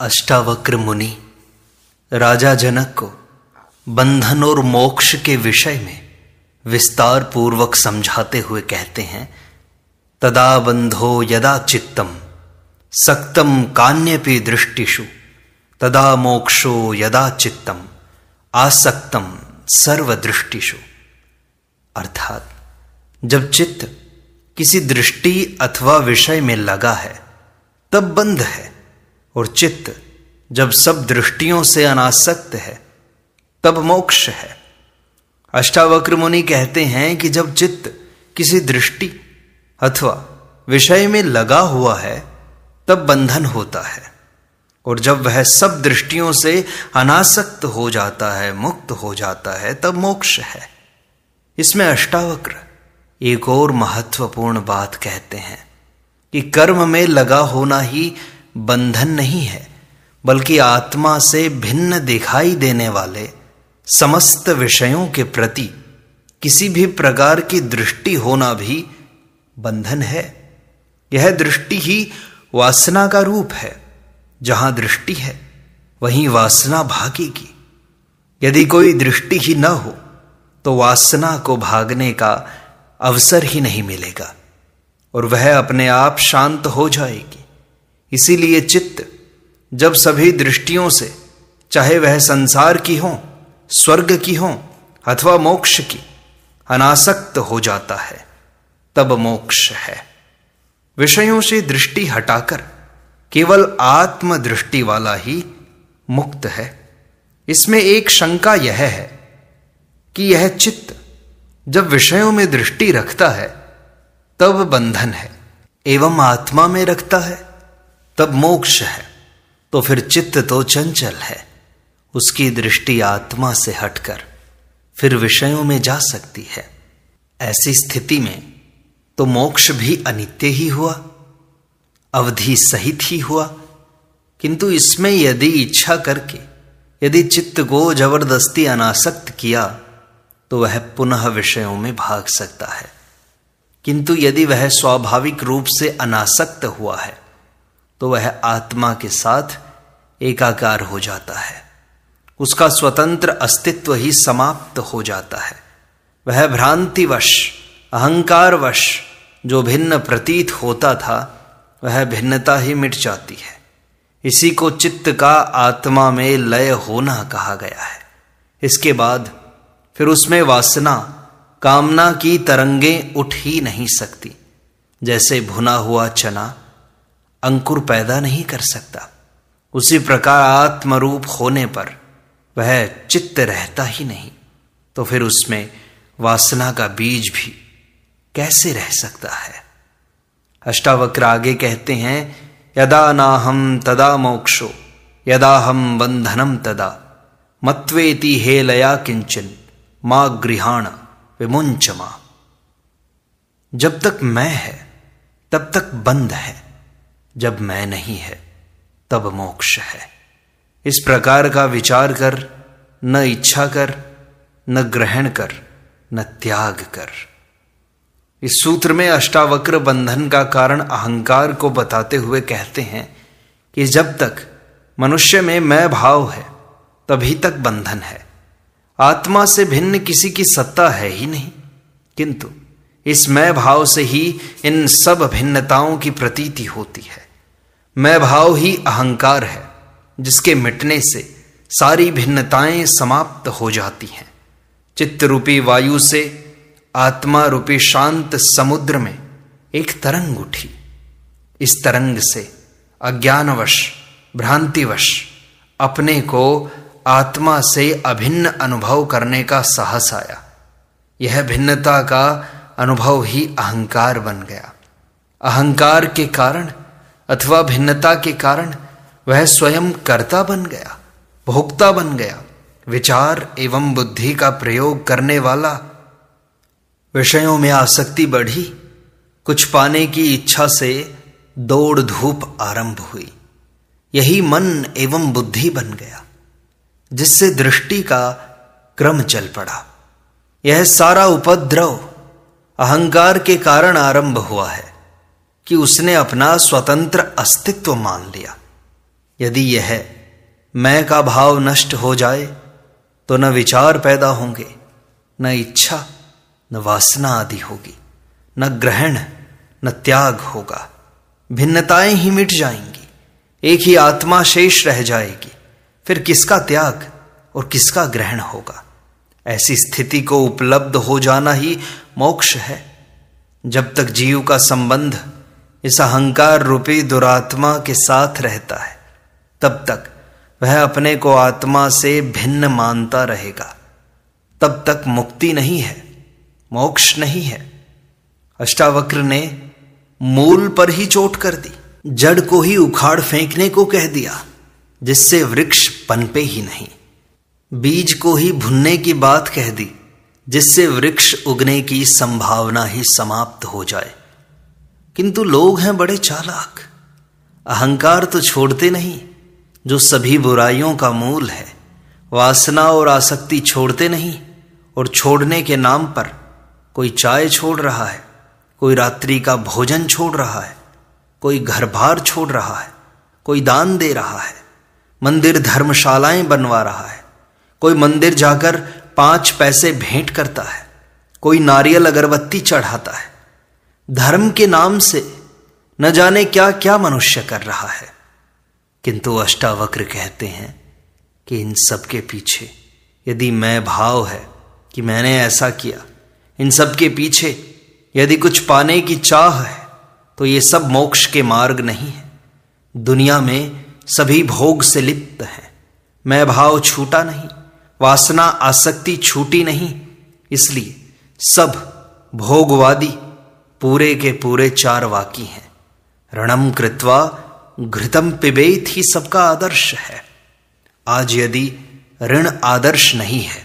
अष्टावक्र मुनि राजा जनक को बंधन और मोक्ष के विषय में विस्तार पूर्वक समझाते हुए कहते हैं तदा बंधो यदा चित्तम सक्तम कान्यपि दृष्टिषु तदा मोक्षो यदा चित्तम आसक्तम सर्वदृष्टिषु अर्थात जब चित्त किसी दृष्टि अथवा विषय में लगा है तब बंध है और चित्त जब सब दृष्टियों से अनासक्त है तब मोक्ष है अष्टावक्र मुनि कहते हैं कि जब चित्त किसी दृष्टि अथवा विषय में लगा हुआ है तब बंधन होता है और जब वह सब दृष्टियों से अनासक्त हो जाता है मुक्त हो जाता है तब मोक्ष है इसमें अष्टावक्र एक और महत्वपूर्ण बात कहते हैं कि कर्म में लगा होना ही बंधन नहीं है बल्कि आत्मा से भिन्न दिखाई देने वाले समस्त विषयों के प्रति किसी भी प्रकार की दृष्टि होना भी बंधन है यह दृष्टि ही वासना का रूप है जहां दृष्टि है वहीं वासना भागेगी यदि कोई दृष्टि ही न हो तो वासना को भागने का अवसर ही नहीं मिलेगा और वह अपने आप शांत हो जाएगी इसीलिए चित्त जब सभी दृष्टियों से चाहे वह संसार की हो स्वर्ग की हो अथवा मोक्ष की अनासक्त हो जाता है तब मोक्ष है विषयों से दृष्टि हटाकर केवल आत्मदृष्टि वाला ही मुक्त है इसमें एक शंका यह है कि यह चित्त जब विषयों में दृष्टि रखता है तब बंधन है एवं आत्मा में रखता है तब मोक्ष है तो फिर चित्त तो चंचल है उसकी दृष्टि आत्मा से हटकर फिर विषयों में जा सकती है ऐसी स्थिति में तो मोक्ष भी अनित्य ही हुआ अवधि सहित ही हुआ किंतु इसमें यदि इच्छा करके यदि चित्त को जबरदस्ती अनासक्त किया तो वह पुनः विषयों में भाग सकता है किंतु यदि वह स्वाभाविक रूप से अनासक्त हुआ है तो वह आत्मा के साथ एकाकार हो जाता है उसका स्वतंत्र अस्तित्व ही समाप्त हो जाता है वह भ्रांतिवश अहंकारवश जो भिन्न प्रतीत होता था वह भिन्नता ही मिट जाती है इसी को चित्त का आत्मा में लय होना कहा गया है इसके बाद फिर उसमें वासना कामना की तरंगें उठ ही नहीं सकती जैसे भुना हुआ चना अंकुर पैदा नहीं कर सकता उसी प्रकार आत्मरूप होने पर वह चित्त रहता ही नहीं तो फिर उसमें वासना का बीज भी कैसे रह सकता है अष्टावक्र आगे कहते हैं यदा ना हम तदा मोक्षो यदा हम बंधनम तदा मत्वेति हे लया किंचन मा गृहाण विमुंचमा जब तक मैं है तब तक बंध है जब मैं नहीं है तब मोक्ष है इस प्रकार का विचार कर न इच्छा कर न ग्रहण कर न त्याग कर इस सूत्र में अष्टावक्र बंधन का कारण अहंकार को बताते हुए कहते हैं कि जब तक मनुष्य में मैं भाव है तभी तक बंधन है आत्मा से भिन्न किसी की सत्ता है ही नहीं किंतु इस मैं भाव से ही इन सब भिन्नताओं की प्रतीति होती है मैं भाव ही अहंकार है जिसके मिटने से सारी भिन्नताएं समाप्त हो जाती हैं चित्त रूपी वायु से आत्मा रूपी शांत समुद्र में एक तरंग उठी इस तरंग से अज्ञानवश भ्रांतिवश अपने को आत्मा से अभिन्न अनुभव करने का साहस आया यह भिन्नता का अनुभव ही अहंकार बन गया अहंकार के कारण अथवा भिन्नता के कारण वह स्वयं कर्ता बन गया भोक्ता बन गया विचार एवं बुद्धि का प्रयोग करने वाला विषयों में आसक्ति बढ़ी कुछ पाने की इच्छा से दौड़ धूप आरंभ हुई यही मन एवं बुद्धि बन गया जिससे दृष्टि का क्रम चल पड़ा यह सारा उपद्रव अहंकार के कारण आरंभ हुआ है कि उसने अपना स्वतंत्र अस्तित्व मान लिया यदि यह मैं का भाव नष्ट हो जाए तो न विचार पैदा होंगे न इच्छा न वासना आदि होगी न ग्रहण न त्याग होगा भिन्नताएं ही मिट जाएंगी एक ही आत्मा शेष रह जाएगी फिर किसका त्याग और किसका ग्रहण होगा ऐसी स्थिति को उपलब्ध हो जाना ही मोक्ष है जब तक जीव का संबंध इस अहंकार रूपी दुरात्मा के साथ रहता है तब तक वह अपने को आत्मा से भिन्न मानता रहेगा तब तक मुक्ति नहीं है मोक्ष नहीं है अष्टावक्र ने मूल पर ही चोट कर दी जड़ को ही उखाड़ फेंकने को कह दिया जिससे वृक्ष पनपे ही नहीं बीज को ही भुनने की बात कह दी जिससे वृक्ष उगने की संभावना ही समाप्त हो जाए किंतु लोग हैं बड़े चालाक अहंकार तो छोड़ते नहीं जो सभी बुराइयों का मूल है वासना और आसक्ति छोड़ते नहीं और छोड़ने के नाम पर कोई चाय छोड़ रहा है कोई रात्रि का भोजन छोड़ रहा है कोई घर भार छोड़ रहा है कोई दान दे रहा है मंदिर धर्मशालाएं बनवा रहा है कोई मंदिर जाकर पांच पैसे भेंट करता है कोई नारियल अगरबत्ती चढ़ाता है धर्म के नाम से न जाने क्या क्या मनुष्य कर रहा है किंतु अष्टावक्र कहते हैं कि इन सब के पीछे यदि मैं भाव है कि मैंने ऐसा किया इन सब के पीछे यदि कुछ पाने की चाह है तो ये सब मोक्ष के मार्ग नहीं है दुनिया में सभी भोग से लिप्त हैं मैं भाव छूटा नहीं वासना आसक्ति छूटी नहीं इसलिए सब भोगवादी पूरे के पूरे चार वाकी हैं रणम कृत्वा घृतम पिबेत ही सबका आदर्श है आज यदि ऋण आदर्श नहीं है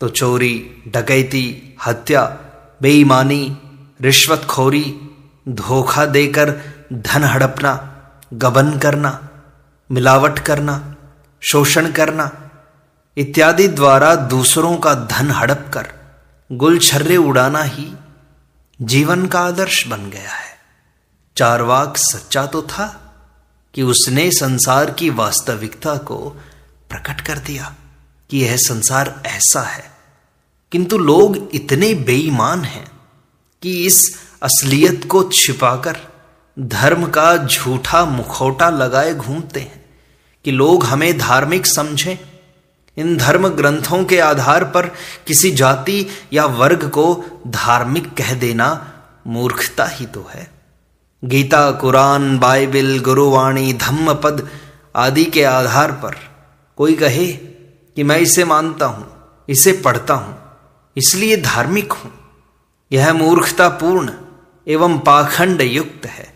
तो चोरी डकैती हत्या बेईमानी रिश्वतखोरी धोखा देकर धन हड़पना गबन करना मिलावट करना शोषण करना इत्यादि द्वारा दूसरों का धन हड़प कर गुलछर्रे उड़ाना ही जीवन का आदर्श बन गया है चारवाक सच्चा तो था कि उसने संसार की वास्तविकता को प्रकट कर दिया कि यह संसार ऐसा है किंतु लोग इतने बेईमान हैं कि इस असलियत को छिपाकर धर्म का झूठा मुखौटा लगाए घूमते हैं कि लोग हमें धार्मिक समझें इन धर्म ग्रंथों के आधार पर किसी जाति या वर्ग को धार्मिक कह देना मूर्खता ही तो है गीता कुरान बाइबिल गुरुवाणी धम्म पद आदि के आधार पर कोई कहे कि मैं इसे मानता हूं इसे पढ़ता हूं इसलिए धार्मिक हूं यह मूर्खतापूर्ण एवं पाखंड युक्त है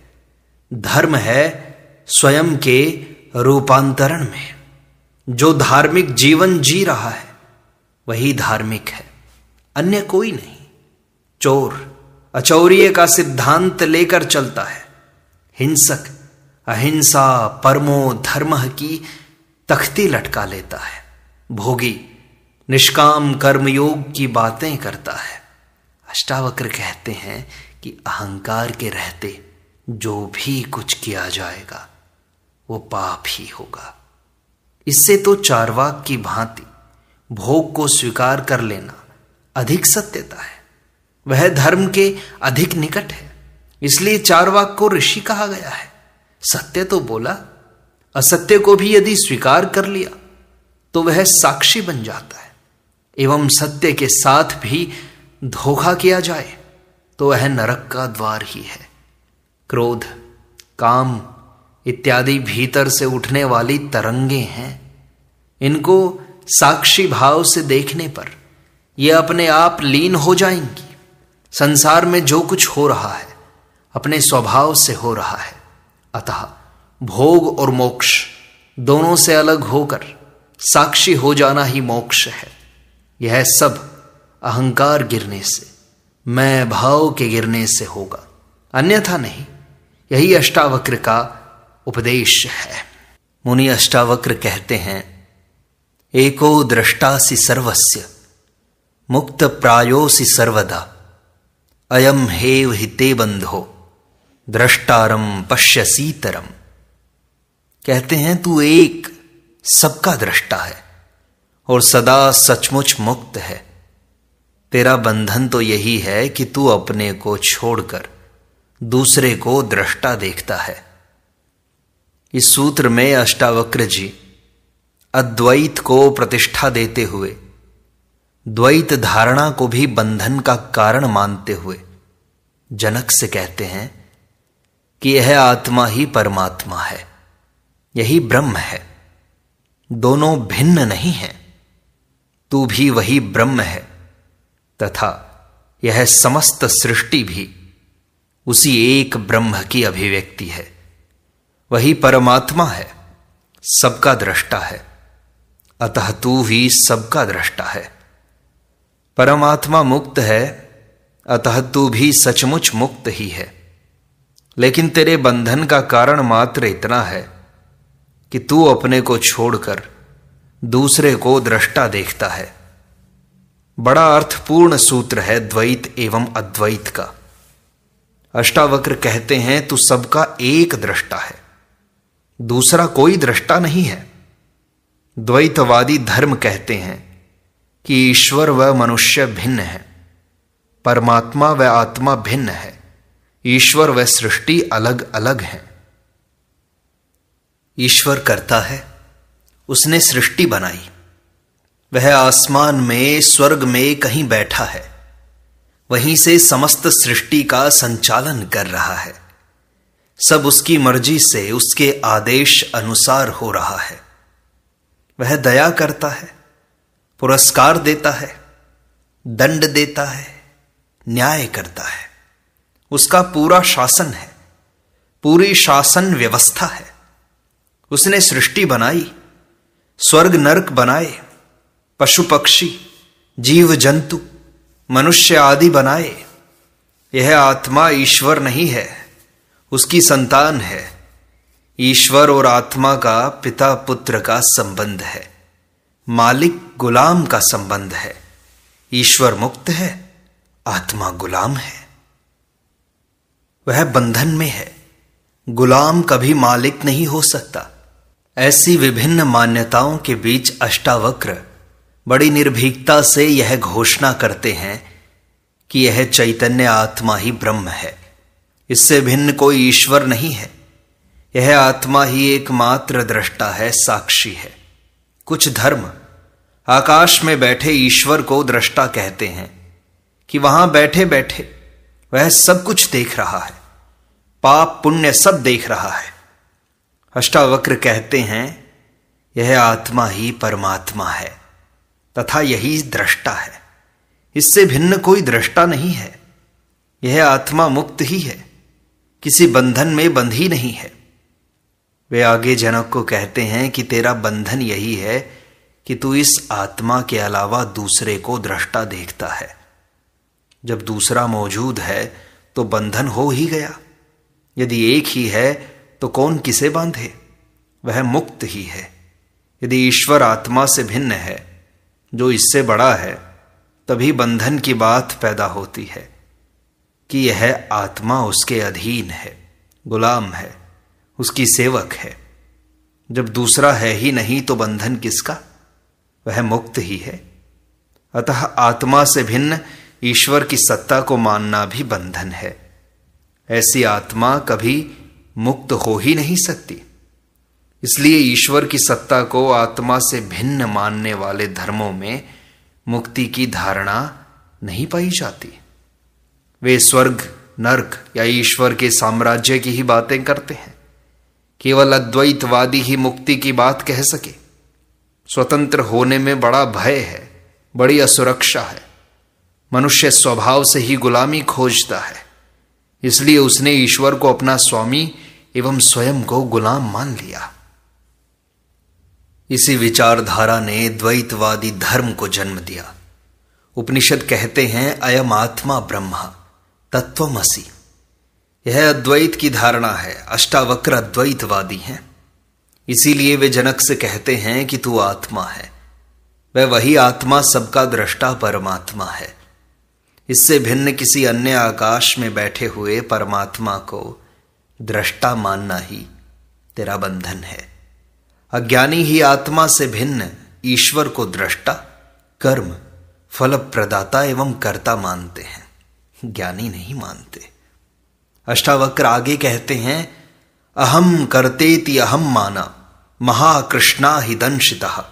धर्म है स्वयं के रूपांतरण में जो धार्मिक जीवन जी रहा है वही धार्मिक है अन्य कोई नहीं चोर अचौर्य का सिद्धांत लेकर चलता है हिंसक अहिंसा परमो धर्म की तख्ती लटका लेता है भोगी निष्काम कर्मयोग की बातें करता है अष्टावक्र कहते हैं कि अहंकार के रहते जो भी कुछ किया जाएगा वो पाप ही होगा इससे तो चारवाक की भांति भोग को स्वीकार कर लेना अधिक सत्यता है वह धर्म के अधिक निकट है इसलिए चारवाक को ऋषि कहा गया है सत्य तो बोला असत्य को भी यदि स्वीकार कर लिया तो वह साक्षी बन जाता है एवं सत्य के साथ भी धोखा किया जाए तो वह नरक का द्वार ही है क्रोध काम इत्यादि भीतर से उठने वाली तरंगे हैं इनको साक्षी भाव से देखने पर ये अपने आप लीन हो जाएंगी संसार में जो कुछ हो रहा है अपने स्वभाव से हो रहा है अतः भोग और मोक्ष दोनों से अलग होकर साक्षी हो जाना ही मोक्ष है यह सब अहंकार गिरने से मैं भाव के गिरने से होगा अन्यथा नहीं यही अष्टावक्र का उपदेश है मुनि अष्टावक्र कहते हैं एको दृष्टासि सर्वस्य मुक्त प्रायोसि सर्वदा अयम हेव हिते बंधो दृष्टारम सीतरम कहते हैं तू एक सबका दृष्टा है और सदा सचमुच मुक्त है तेरा बंधन तो यही है कि तू अपने को छोड़कर दूसरे को दृष्टा देखता है इस सूत्र में अष्टावक्र जी अद्वैत को प्रतिष्ठा देते हुए द्वैत धारणा को भी बंधन का कारण मानते हुए जनक से कहते हैं कि यह आत्मा ही परमात्मा है यही ब्रह्म है दोनों भिन्न नहीं है तू भी वही ब्रह्म है तथा यह समस्त सृष्टि भी उसी एक ब्रह्म की अभिव्यक्ति है वही परमात्मा है सबका दृष्टा है अतः तू ही सबका दृष्टा है परमात्मा मुक्त है अतः तू भी सचमुच मुक्त ही है लेकिन तेरे बंधन का कारण मात्र इतना है कि तू अपने को छोड़कर दूसरे को दृष्टा देखता है बड़ा अर्थपूर्ण सूत्र है द्वैत एवं अद्वैत का अष्टावक्र कहते हैं तू सबका एक दृष्टा है दूसरा कोई दृष्टा नहीं है द्वैतवादी धर्म कहते हैं कि ईश्वर व मनुष्य भिन्न है परमात्मा व आत्मा भिन्न है ईश्वर व सृष्टि अलग अलग है ईश्वर करता है उसने सृष्टि बनाई वह आसमान में स्वर्ग में कहीं बैठा है वहीं से समस्त सृष्टि का संचालन कर रहा है सब उसकी मर्जी से उसके आदेश अनुसार हो रहा है वह दया करता है पुरस्कार देता है दंड देता है न्याय करता है उसका पूरा शासन है पूरी शासन व्यवस्था है उसने सृष्टि बनाई स्वर्ग नरक बनाए पशु पक्षी जीव जंतु मनुष्य आदि बनाए यह आत्मा ईश्वर नहीं है उसकी संतान है ईश्वर और आत्मा का पिता पुत्र का संबंध है मालिक गुलाम का संबंध है ईश्वर मुक्त है आत्मा गुलाम है वह बंधन में है गुलाम कभी मालिक नहीं हो सकता ऐसी विभिन्न मान्यताओं के बीच अष्टावक्र बड़ी निर्भीकता से यह घोषणा करते हैं कि यह चैतन्य आत्मा ही ब्रह्म है इससे भिन्न कोई ईश्वर नहीं है यह आत्मा ही एकमात्र दृष्टा है साक्षी है कुछ धर्म आकाश में बैठे ईश्वर को दृष्टा कहते हैं कि वहां बैठे बैठे वह सब कुछ देख रहा है पाप पुण्य सब देख रहा है अष्टावक्र कहते हैं यह आत्मा ही परमात्मा है तथा यही दृष्टा है इससे भिन्न कोई दृष्टा नहीं है यह आत्मा मुक्त ही है किसी बंधन में बंधी नहीं है वे आगे जनक को कहते हैं कि तेरा बंधन यही है कि तू इस आत्मा के अलावा दूसरे को दृष्टा देखता है जब दूसरा मौजूद है तो बंधन हो ही गया यदि एक ही है तो कौन किसे बांधे वह मुक्त ही है यदि ईश्वर आत्मा से भिन्न है जो इससे बड़ा है तभी बंधन की बात पैदा होती है कि यह आत्मा उसके अधीन है गुलाम है उसकी सेवक है जब दूसरा है ही नहीं तो बंधन किसका वह मुक्त ही है अतः आत्मा से भिन्न ईश्वर की सत्ता को मानना भी बंधन है ऐसी आत्मा कभी मुक्त हो ही नहीं सकती इसलिए ईश्वर की सत्ता को आत्मा से भिन्न मानने वाले धर्मों में मुक्ति की धारणा नहीं पाई जाती वे स्वर्ग नर्क या ईश्वर के साम्राज्य की ही बातें करते हैं केवल अद्वैतवादी ही मुक्ति की बात कह सके स्वतंत्र होने में बड़ा भय है बड़ी असुरक्षा है मनुष्य स्वभाव से ही गुलामी खोजता है इसलिए उसने ईश्वर को अपना स्वामी एवं स्वयं को गुलाम मान लिया इसी विचारधारा ने द्वैतवादी धर्म को जन्म दिया उपनिषद कहते हैं अयम आत्मा ब्रह्मा तत्वमसी यह अद्वैत की धारणा है अष्टावक्र अद्वैतवादी हैं इसीलिए वे जनक से कहते हैं कि तू आत्मा है वह वही आत्मा सबका दृष्टा परमात्मा है इससे भिन्न किसी अन्य आकाश में बैठे हुए परमात्मा को दृष्टा मानना ही तेरा बंधन है अज्ञानी ही आत्मा से भिन्न ईश्वर को दृष्टा कर्म फल प्रदाता एवं कर्ता मानते हैं ज्ञानी नहीं मानते अष्टावक्र आगे कहते हैं अहम करते अहम माना महाकृष्णा ही दंशिता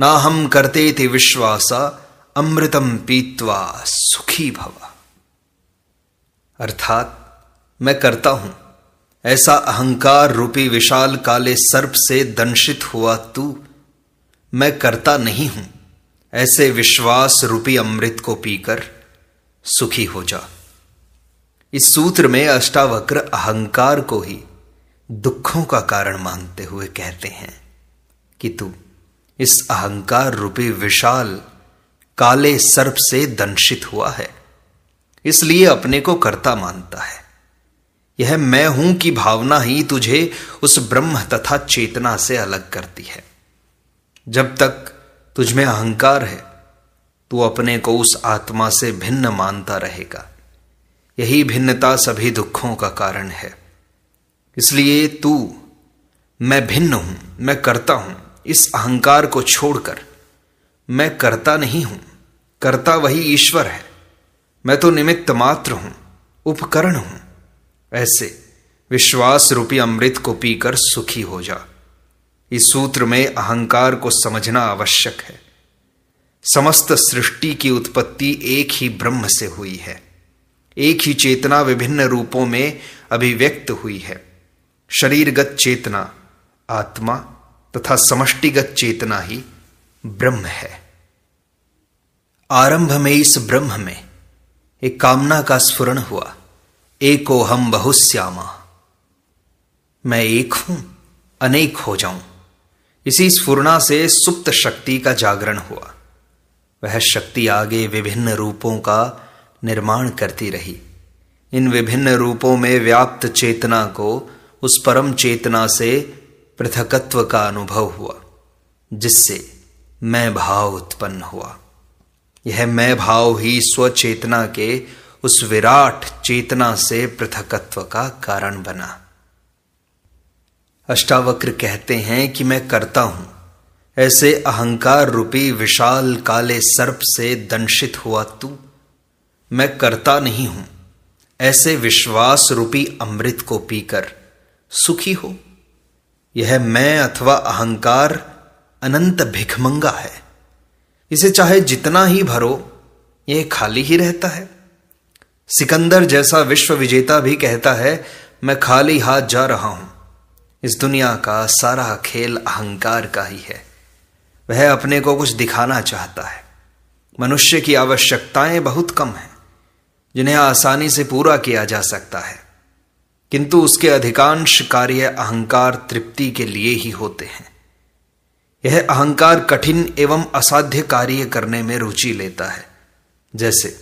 ना हम थे विश्वास अमृतम पीतवा सुखी भवा अर्थात मैं करता हूं ऐसा अहंकार रूपी विशाल काले सर्प से दंशित हुआ तू मैं करता नहीं हूं ऐसे विश्वास रूपी अमृत को पीकर सुखी हो जा इस सूत्र में अष्टावक्र अहंकार को ही दुखों का कारण मानते हुए कहते हैं कि तू इस अहंकार रूपी विशाल काले सर्प से दंशित हुआ है इसलिए अपने को कर्ता मानता है यह मैं हूं की भावना ही तुझे उस ब्रह्म तथा चेतना से अलग करती है जब तक तुझमें अहंकार है तू अपने को उस आत्मा से भिन्न मानता रहेगा यही भिन्नता सभी दुखों का कारण है इसलिए तू मैं भिन्न हूं मैं करता हूं इस अहंकार को छोड़कर मैं करता नहीं हूं करता वही ईश्वर है मैं तो निमित्त मात्र हूं उपकरण हूं ऐसे विश्वास रूपी अमृत को पीकर सुखी हो जा इस सूत्र में अहंकार को समझना आवश्यक है समस्त सृष्टि की उत्पत्ति एक ही ब्रह्म से हुई है एक ही चेतना विभिन्न रूपों में अभिव्यक्त हुई है शरीरगत चेतना आत्मा तथा समष्टिगत चेतना ही ब्रह्म है आरंभ में इस ब्रह्म में एक कामना का स्फुरण हुआ एको हम बहुश्यामा मैं एक हूं अनेक हो जाऊं इसी स्फुरना से सुप्त शक्ति का जागरण हुआ वह शक्ति आगे विभिन्न रूपों का निर्माण करती रही इन विभिन्न रूपों में व्याप्त चेतना को उस परम चेतना से पृथकत्व का अनुभव हुआ जिससे मैं भाव उत्पन्न हुआ यह मैं भाव ही स्वचेतना के उस विराट चेतना से पृथकत्व का कारण बना अष्टावक्र कहते हैं कि मैं करता हूं ऐसे अहंकार रूपी विशाल काले सर्प से दंशित हुआ तू मैं करता नहीं हूं ऐसे विश्वास रूपी अमृत को पीकर सुखी हो यह मैं अथवा अहंकार अनंत भिखमंगा है इसे चाहे जितना ही भरो यह खाली ही रहता है सिकंदर जैसा विश्व विजेता भी कहता है मैं खाली हाथ जा रहा हूं इस दुनिया का सारा खेल अहंकार का ही है वह अपने को कुछ दिखाना चाहता है मनुष्य की आवश्यकताएं बहुत कम हैं जिन्हें आसानी से पूरा किया जा सकता है किंतु उसके अधिकांश कार्य अहंकार तृप्ति के लिए ही होते हैं यह अहंकार कठिन एवं असाध्य कार्य करने में रुचि लेता है जैसे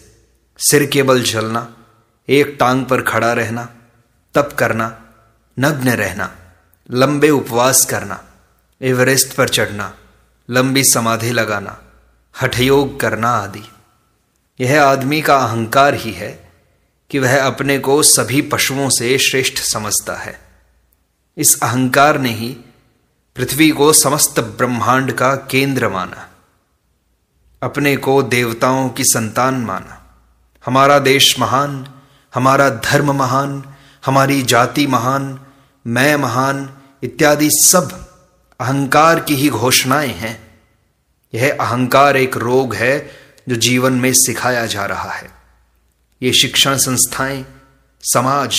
सिर के बल चलना एक टांग पर खड़ा रहना तप करना नग्न रहना लंबे उपवास करना एवरेस्ट पर चढ़ना लंबी समाधि लगाना हठयोग करना आदि यह आदमी का अहंकार ही है कि वह अपने को सभी पशुओं से श्रेष्ठ समझता है इस अहंकार ने ही पृथ्वी को समस्त ब्रह्मांड का केंद्र माना अपने को देवताओं की संतान माना हमारा देश महान हमारा धर्म महान हमारी जाति महान मैं महान इत्यादि सब अहंकार की ही घोषणाएं हैं यह अहंकार एक रोग है जो जीवन में सिखाया जा रहा है ये शिक्षण संस्थाएं समाज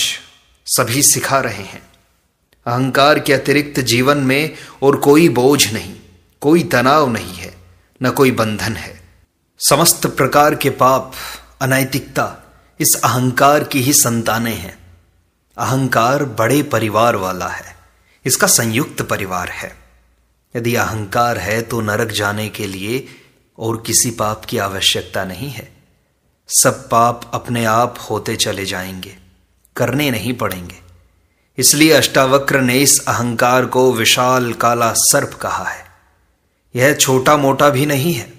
सभी सिखा रहे हैं अहंकार के अतिरिक्त जीवन में और कोई बोझ नहीं कोई तनाव नहीं है न कोई बंधन है समस्त प्रकार के पाप अनैतिकता इस अहंकार की ही संतानें हैं अहंकार बड़े परिवार वाला है इसका संयुक्त परिवार है यदि अहंकार है तो नरक जाने के लिए और किसी पाप की आवश्यकता नहीं है सब पाप अपने आप होते चले जाएंगे करने नहीं पड़ेंगे इसलिए अष्टावक्र ने इस अहंकार को विशाल काला सर्प कहा है यह छोटा मोटा भी नहीं है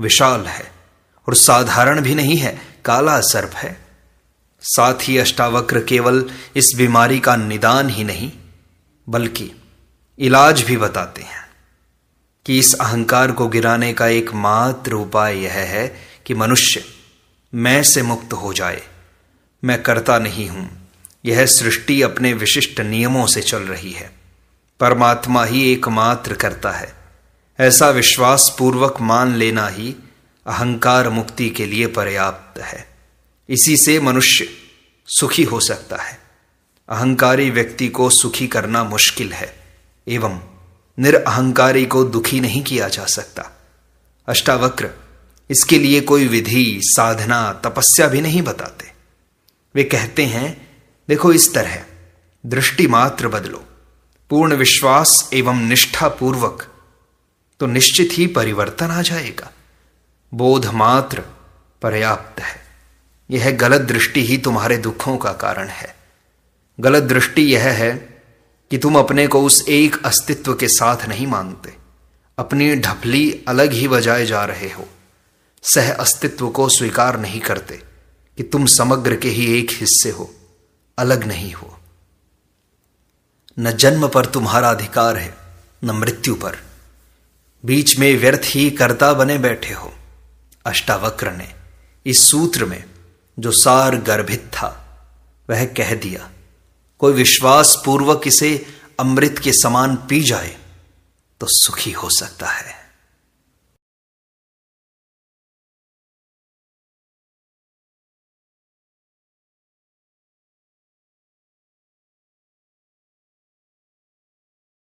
विशाल है और साधारण भी नहीं है काला सर्प है साथ ही अष्टावक्र केवल इस बीमारी का निदान ही नहीं बल्कि इलाज भी बताते हैं कि इस अहंकार को गिराने का एक मात्र उपाय यह है कि मनुष्य मैं से मुक्त हो जाए मैं करता नहीं हूं यह सृष्टि अपने विशिष्ट नियमों से चल रही है परमात्मा ही एकमात्र करता है ऐसा विश्वास पूर्वक मान लेना ही अहंकार मुक्ति के लिए पर्याप्त है इसी से मनुष्य सुखी हो सकता है अहंकारी व्यक्ति को सुखी करना मुश्किल है एवं निरअहंकारी को दुखी नहीं किया जा सकता अष्टावक्र इसके लिए कोई विधि साधना तपस्या भी नहीं बताते वे कहते हैं देखो इस तरह दृष्टि मात्र बदलो पूर्ण विश्वास एवं निष्ठा पूर्वक तो निश्चित ही परिवर्तन आ जाएगा बोध मात्र पर्याप्त है यह गलत दृष्टि ही तुम्हारे दुखों का कारण है गलत दृष्टि यह है कि तुम अपने को उस एक अस्तित्व के साथ नहीं मानते अपनी ढपली अलग ही बजाए जा रहे हो सह अस्तित्व को स्वीकार नहीं करते कि तुम समग्र के ही एक हिस्से हो अलग नहीं हो न जन्म पर तुम्हारा अधिकार है न मृत्यु पर बीच में व्यर्थ ही कर्ता बने बैठे हो अष्टावक्र ने इस सूत्र में जो सार गर्भित था वह कह दिया कोई विश्वास पूर्वक इसे अमृत के समान पी जाए तो सुखी हो सकता है